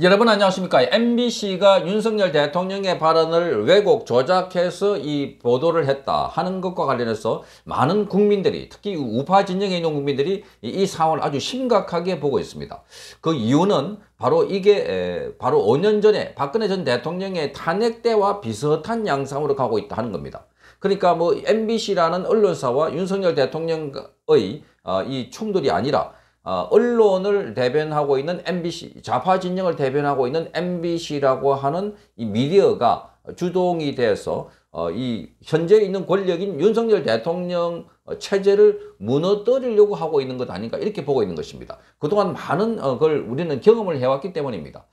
여러분 안녕하십니까 MBC가 윤석열 대통령의 발언을 왜곡 조작해서 이 보도를 했다 하는 것과 관련해서 많은 국민들이 특히 우파 진영에 있는 국민들이 이 상황을 아주 심각하게 보고 있습니다 그 이유는 바로 이게 바로 5년 전에 박근혜 전 대통령의 탄핵 때와 비슷한 양상으로 가고 있다 하는 겁니다 그러니까 뭐 MBC라는 언론사와 윤석열 대통령의 어, 이 충돌이 아니라 어, 언론을 대변하고 있는 MBC, 좌파 진영을 대변하고 있는 MBC라고 하는 이 미디어가 주동이 돼서 어, 이 현재 있는 권력인 윤석열 대통령 체제를 무너뜨리려고 하고 있는 것 아닌가 이렇게 보고 있는 것입니다. 그동안 많은 어, 걸 우리는 경험을 해왔기 때문입니다.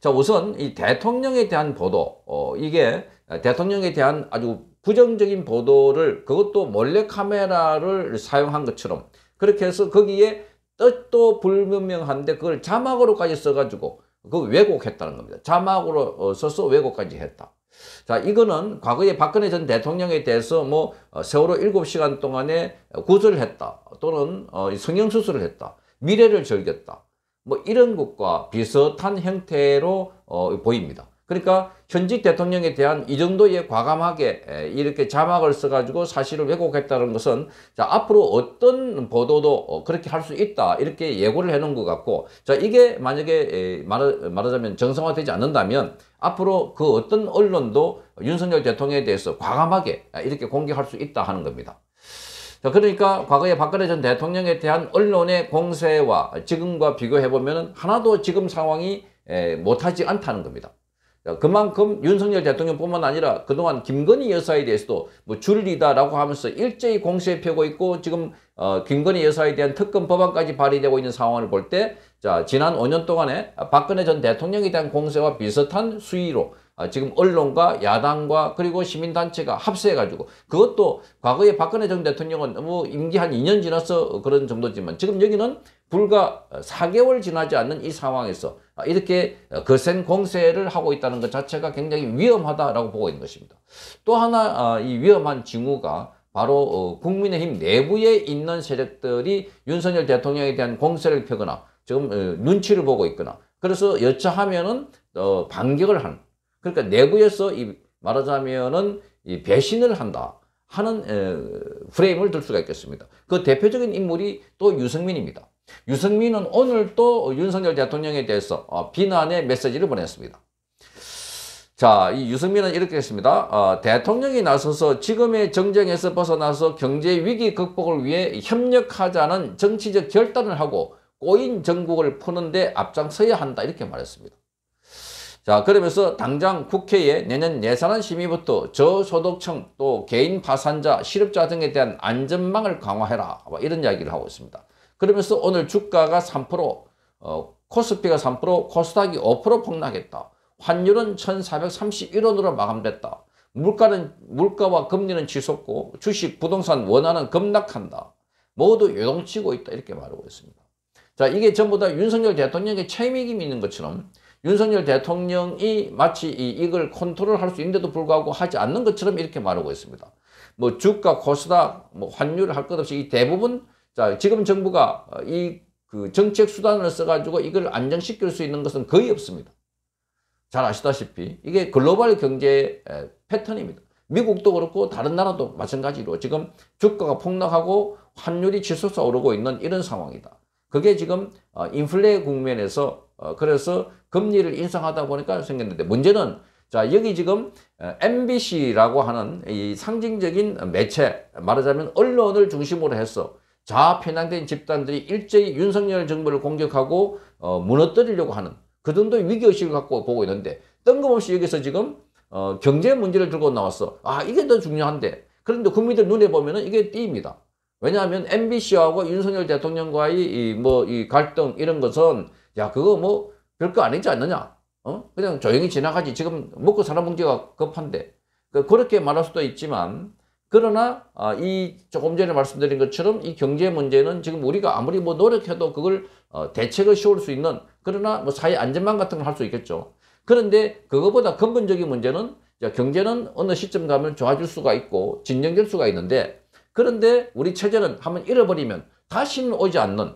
자 우선 이 대통령에 대한 보도 어, 이게 대통령에 대한 아주 부정적인 보도를 그것도 몰래 카메라를 사용한 것처럼 그렇게 해서 거기에 뜻도 불분명한데 그걸 자막으로까지 써가지고 그 왜곡했다는 겁니다. 자막으로 어, 써서 왜곡까지 했다. 자, 이거는 과거에 박근혜 전 대통령에 대해서 뭐 어, 세월호 7시간 동안에 구술을 했다. 또는 어, 성형수술을 했다. 미래를 즐겼다. 뭐 이런 것과 비슷한 형태로 보입니다. 그러니까 현직 대통령에 대한 이 정도의 과감하게 이렇게 자막을 써가지고 사실을 왜곡했다는 것은 자, 앞으로 어떤 보도도 어, 그렇게 할 수 있다 이렇게 예고를 해놓은 것 같고 자 이게 만약에 말하, 자면 정상화되지 않는다면 앞으로 그 어떤 언론도 윤석열 대통령에 대해서 과감하게 이렇게 공개할 수 있다 하는 겁니다. 자, 그러니까 과거에 박근혜 전 대통령에 대한 언론의 공세와 지금과 비교해보면 하나도 지금 상황이 못하지 않다는 겁니다. 그만큼 윤석열 대통령뿐만 아니라 그동안 김건희 여사에 대해서도 뭐 줄리다라고 하면서 일제히 공세에 펴고 있고 지금 어, 김건희 여사에 대한 특검 법안까지 발의되고 있는 상황을 볼 때 자 지난 5년 동안에 박근혜 전 대통령에 대한 공세와 비슷한 수위로 아, 지금 언론과 야당과 그리고 시민단체가 합세해가지고 그것도 과거에 박근혜 전 대통령은 뭐 임기 한 2년 지나서 그런 정도지만 지금 여기는 불과 4개월 지나지 않는 이 상황에서 이렇게 거센 공세를 하고 있다는 것 자체가 굉장히 위험하다라고 보고 있는 것입니다. 또 하나 아, 이 위험한 징후가 바로 어, 국민의힘 내부에 있는 세력들이 윤석열 대통령에 대한 공세를 펴거나 지금 어, 눈치를 보고 있거나 그래서 여차하면은 어, 반격을 하는 그러니까 내부에서 이 말하자면은 이 배신을 한다 하는 에, 프레임을 들 수가 있겠습니다. 그 대표적인 인물이 또 유승민입니다. 유승민은 오늘 또 윤석열 대통령에 대해서 어, 비난의 메시지를 보냈습니다. 자, 이 유승민은 이렇게 했습니다. 어, 대통령이 나서서 지금의 정쟁에서 벗어나서 경제 위기 극복을 위해 협력하자는 정치적 결단을 하고 꼬인 정국을 푸는데 앞장서야 한다 이렇게 말했습니다. 자 그러면서 당장 국회에 내년 예산안 심의부터 저소득층 또 개인 파산자 실업자 등에 대한 안전망을 강화해라 뭐 이런 이야기를 하고 있습니다. 그러면서 오늘 주가가 3% 어, 코스피가 3% 코스닥이 5% 폭락했다. 환율은 1431원으로 마감됐다. 물가는 물가와 금리는 치솟고 주식 부동산 원화는 급락한다. 모두 요동치고 있다 이렇게 말하고 있습니다. 자 이게 전부 다 윤석열 대통령의 책임이 있는 것처럼 윤석열 대통령이 마치 이, 이걸 컨트롤할 수 있는데도 불구하고 하지 않는 것처럼 이렇게 말하고 있습니다. 뭐 주가, 코스닥, 뭐 환율 할 것 없이 이 대부분 자 지금 정부가 이 그 정책 수단을 써가지고 이걸 안정시킬 수 있는 것은 거의 없습니다. 잘 아시다시피 이게 글로벌 경제 패턴입니다. 미국도 그렇고 다른 나라도 마찬가지로 지금 주가가 폭락하고 환율이 지속적 오르고 있는 이런 상황이다. 그게 지금 어, 인플레 국면에서 어, 그래서 금리를 인상하다 보니까 생겼는데 문제는 자 여기 지금 어, MBC라고 하는 이 상징적인 매체 말하자면 언론을 중심으로 해서 좌 편향된 집단들이 일제히 윤석열 정부를 공격하고 어, 무너뜨리려고 하는 그 정도의 위기의식을 갖고 보고 있는데 뜬금없이 여기서 지금 어, 경제 문제를 들고 나왔어. 아 이게 더 중요한데 그런데 국민들 눈에 보면 은 이게 띠입니다. 왜냐하면 MBC하고 윤석열 대통령과의 뭐이 뭐 이 갈등 이런 것은 야 그거 뭐 별거 아니지 않느냐 어? 그냥 조용히 지나가지 지금 먹고 사는 문제가 급한데 그, 그렇게 말할 수도 있지만 그러나 아, 이 조금 전에 말씀드린 것처럼 이 경제 문제는 지금 우리가 아무리 뭐 노력해도 그걸 어, 대책을 씌울 수 있는 그러나 뭐 사회 안전망 같은 걸 할 수 있겠죠. 그런데 그것보다 근본적인 문제는 자, 경제는 어느 시점 가면 좋아질 수가 있고 진정될 수가 있는데 그런데 우리 체제는 한번 잃어버리면 다시는 오지 않는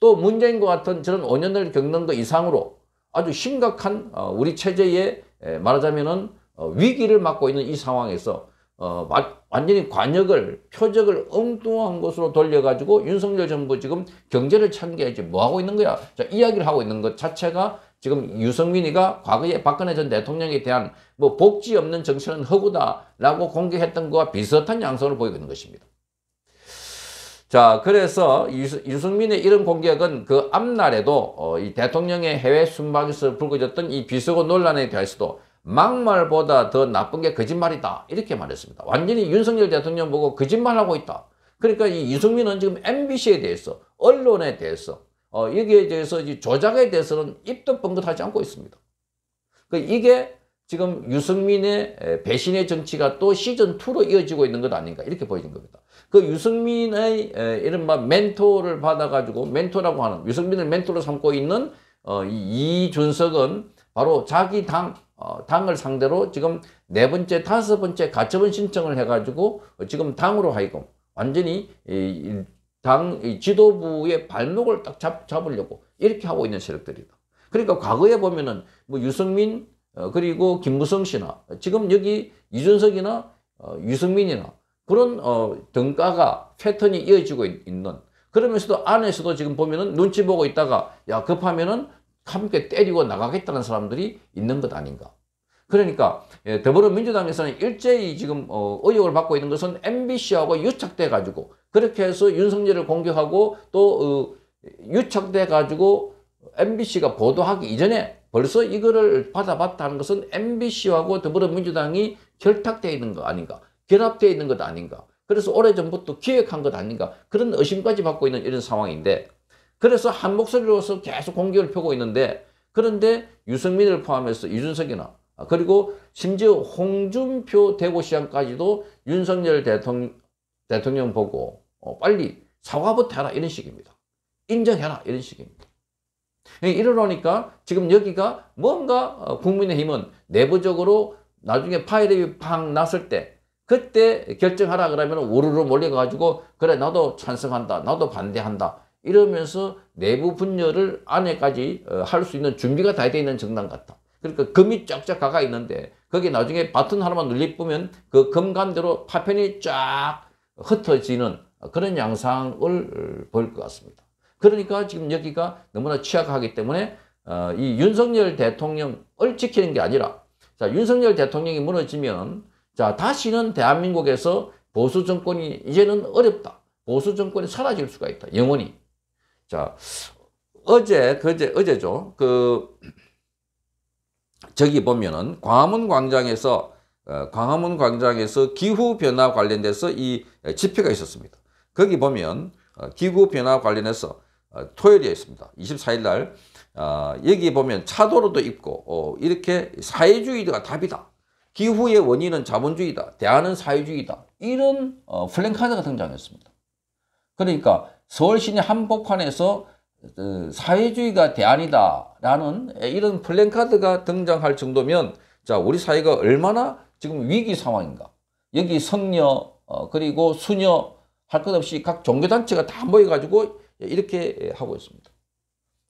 또 문재인과 같은 저런 5년을 겪는 것 이상으로 아주 심각한 어, 우리 체제의 말하자면은 어, 위기를 맞고 있는 이 상황에서 어, 완전히 관역을 표적을 엉뚱한 곳으로 돌려가지고 윤석열 정부 지금 경제를 창기해야지 뭐하고 있는 거야 자 이야기를 하고 있는 것 자체가 지금 유승민이가 과거에 박근혜 전 대통령에 대한 뭐 복지 없는 정치는 허구다라고 공개했던 것과 비슷한 양상을 보이고 있는 것입니다. 자, 그래서 유승민의 이런 공격은 그 앞날에도 어, 이 대통령의 해외 순방에서 불거졌던 이비속어 논란에 대해서도 막말보다 더 나쁜 게 거짓말이다. 이렇게 말했습니다. 완전히 윤석열 대통령 보고 거짓말하고 있다. 그러니까 이 유승민은 지금 MBC에 대해서, 언론에 대해서, 어, 여기에 대해서 이 조작에 대해서는 입도 뻥긋하지 않고 있습니다. 그 이게 지금 유승민의 배신의 정치가 또 시즌2로 이어지고 있는 것 아닌가 이렇게 보여진 겁니다. 그 유승민의 이른바 멘토를 받아가지고 멘토라고 하는 유승민을 멘토로 삼고 있는 어, 이준석은 바로 자기 당 어, 당을 상대로 지금 네 번째 다섯 번째 가처분 신청을 해가지고 지금 당으로 하여금 완전히 이, 당이 지도부의 발목을 딱 잡, 잡으려고 이렇게 하고 있는 세력들이다. 그러니까 과거에 보면은 뭐 유승민 어, 그리고 김무성 씨나 지금 여기 이준석이나 어, 유승민이나 그런 어, 등가가 패턴이 이어지고 있는 그러면서도 안에서도 지금 보면은 눈치 보고 있다가 야 급하면은 함께 때리고 나가겠다는 사람들이 있는 것 아닌가 그러니까 예, 더불어민주당에서는 일제히 지금 어 의혹을 받고 있는 것은 MBC하고 유착돼 가지고 그렇게 해서 윤석열을 공격하고 또 어, 유착돼 가지고 MBC가 보도하기 이전에 벌써 이거를 받아봤다는 것은 MBC하고 더불어민주당이 결탁되어 있는 거 아닌가 결합되어 있는 것 아닌가. 그래서 오래전부터 기획한 것 아닌가. 그런 의심까지 받고 있는 이런 상황인데 그래서 한 목소리로서 계속 공격을 펴고 있는데 그런데 유승민을 포함해서 이준석이나 그리고 심지어 홍준표 대구시장까지도 윤석열 대통령, 대통령 보고 어, 빨리 사과부터 해라 이런 식입니다. 인정해라 이런 식입니다. 예, 이러니까 지금 여기가 뭔가 어, 국민의힘은 내부적으로 나중에 파일이 팡 났을 때 그때 결정하라 그러면 우르르 몰려가지고 그래 나도 찬성한다 나도 반대한다 이러면서 내부 분열을 안에까지 어, 할수 있는 준비가 다 되어 있는 정당 같다. 그러니까 금이 쫙쫙 가가 있는데 거기 나중에 버튼 하나만 눌리뿌면 그 금간대로 파편이 쫙 흩어지는 그런 양상을 보일 것 같습니다. 그러니까 지금 여기가 너무나 취약하기 때문에 어, 이 윤석열 대통령을 지키는 게 아니라 자 윤석열 대통령이 무너지면 자, 다시는 대한민국에서 보수 정권이 이제는 어렵다. 보수 정권이 사라질 수가 있다. 영원히. 자, 어제, 그제, 어제죠. 그, 저기 보면은 광화문 광장에서, 어, 광화문 광장에서 기후변화 관련돼서 이 어, 집회가 있었습니다. 거기 보면 어, 기후변화 관련해서 어, 토요일에있습니다 24일 날, 아, 여기 보면 차도로도 있고, 어, 이렇게 사회주의가 답이다. 기후의 원인은 자본주의다. 대안은 사회주의다. 이런 어, 플랜카드가 등장했습니다. 그러니까 서울 시내 한복판에서 어, 사회주의가 대안이다라는 이런 플랜카드가 등장할 정도면 자 우리 사회가 얼마나 지금 위기 상황인가. 여기 성녀 어, 그리고 수녀 할 것 없이 각 종교단체가 다 모여가지고 이렇게 하고 있습니다.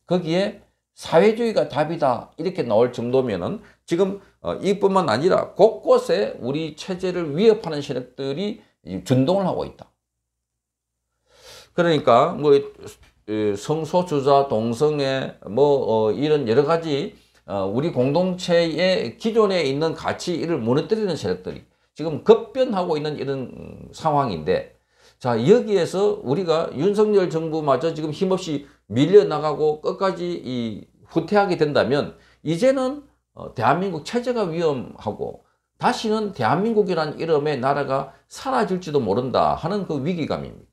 거기에 사회주의가 답이다 이렇게 나올 정도면은 지금 어, 이뿐만 아니라 곳곳에 우리 체제를 위협하는 세력들이 준동을 하고 있다. 그러니까 뭐성소주자 동성애 뭐 어, 이런 여러 가지 어, 우리 공동체의 기존에 있는 가치를 무너뜨리는 세력들이 지금 급변하고 있는 이런 음, 상황인데 자 여기에서 우리가 윤석열 정부마저 지금 힘없이 밀려나가고 끝까지 이 후퇴하게 된다면 이제는 어, 대한민국 체제가 위험하고 다시는 대한민국이란 이름의 나라가 사라질지도 모른다 하는 그 위기감입니다.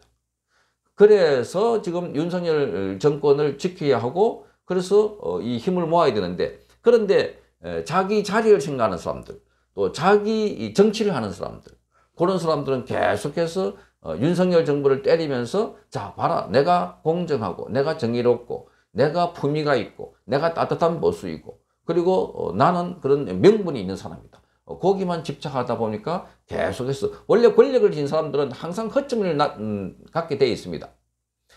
그래서 지금 윤석열 정권을 지켜야 하고 그래서 어, 이 힘을 모아야 되는데 그런데 에, 자기 자리를 생각하는 사람들 또 자기 정치를 하는 사람들 그런 사람들은 계속해서 어, 윤석열 정부를 때리면서 자 봐라 내가 공정하고 내가 정의롭고 내가 품위가 있고 내가 따뜻한 보수이고 그리고 어, 나는 그런 명분이 있는 사람이다. 어, 거기만 집착하다 보니까 계속해서 원래 권력을 지진 사람들은 항상 허점을 나, 음, 갖게 돼 있습니다.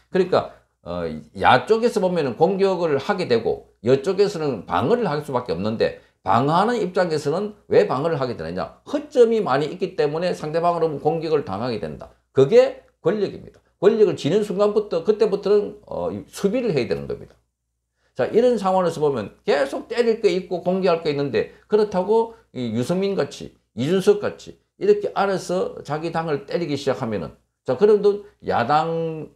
그러니까 어, 야 쪽에서 보면 공격을 하게 되고 여 쪽에서는 방어를 할 수밖에 없는데 방어하는 입장에서는 왜 방어를 하게 되느냐 허점이 많이 있기 때문에 상대방으로 공격을 당하게 된다. 그게 권력입니다. 권력을 지는 순간부터 그때부터는 어, 수비를 해야 되는 겁니다. 자 이런 상황에서 보면 계속 때릴 게 있고 공개할 게 있는데 그렇다고 이 유승민 같이 이준석 같이 이렇게 알아서 자기 당을 때리기 시작하면은 자그러도 야당이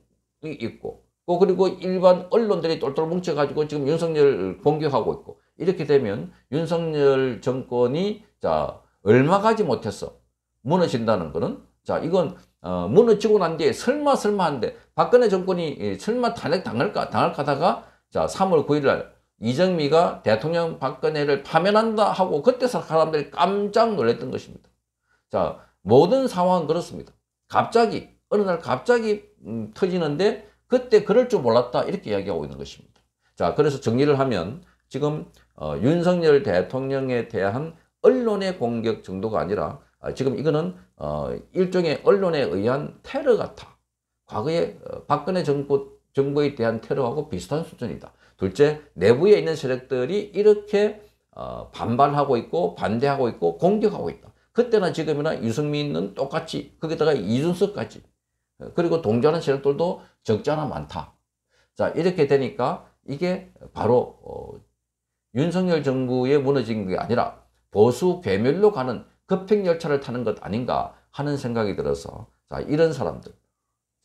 있고 또 그리고 일반 언론들이 똘똘 뭉쳐가지고 지금 윤석열 공격하고 있고 이렇게 되면 윤석열 정권이 자 얼마 가지 못해서 무너진다는 거는 자 이건 어, 무너지고 난 뒤에 설마 설마 한데 박근혜 정권이 설마 탄핵 당할까 당할까 하다가 자, 3월 9일 날 이정미가 대통령 박근혜를 파면한다 하고 그때 사람들이 깜짝 놀랐던 것입니다. 자, 모든 상황은 그렇습니다. 갑자기, 어느 날 갑자기 음, 터지는데 그때 그럴 줄 몰랐다 이렇게 이야기하고 있는 것입니다. 자, 그래서 정리를 하면 지금 어, 윤석열 대통령에 대한 언론의 공격 정도가 아니라 어, 지금 이거는 어, 일종의 언론에 의한 테러 같아. 과거에 어, 박근혜 정부 정부에 대한 테러하고 비슷한 수준이다. 둘째, 내부에 있는 세력들이 이렇게 어, 반발하고 있고 반대하고 있고 공격하고 있다. 그때나 지금이나 유승민은 똑같이 거기다가 이준석까지 그리고 동조하는 세력들도 적지 않아 많다. 자 이렇게 되니까 이게 바로 어, 윤석열 정부에 무너진 게 아니라 보수 괴멸로 가는 급행열차를 타는 것 아닌가 하는 생각이 들어서 자 이런 사람들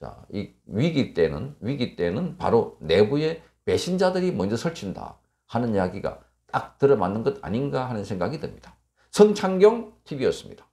자, 이 위기 때는 위기 때는 바로 내부의 배신자들이 먼저 설친다 하는 이야기가 딱 들어맞는 것 아닌가 하는 생각이 듭니다. 성창경 TV였습니다.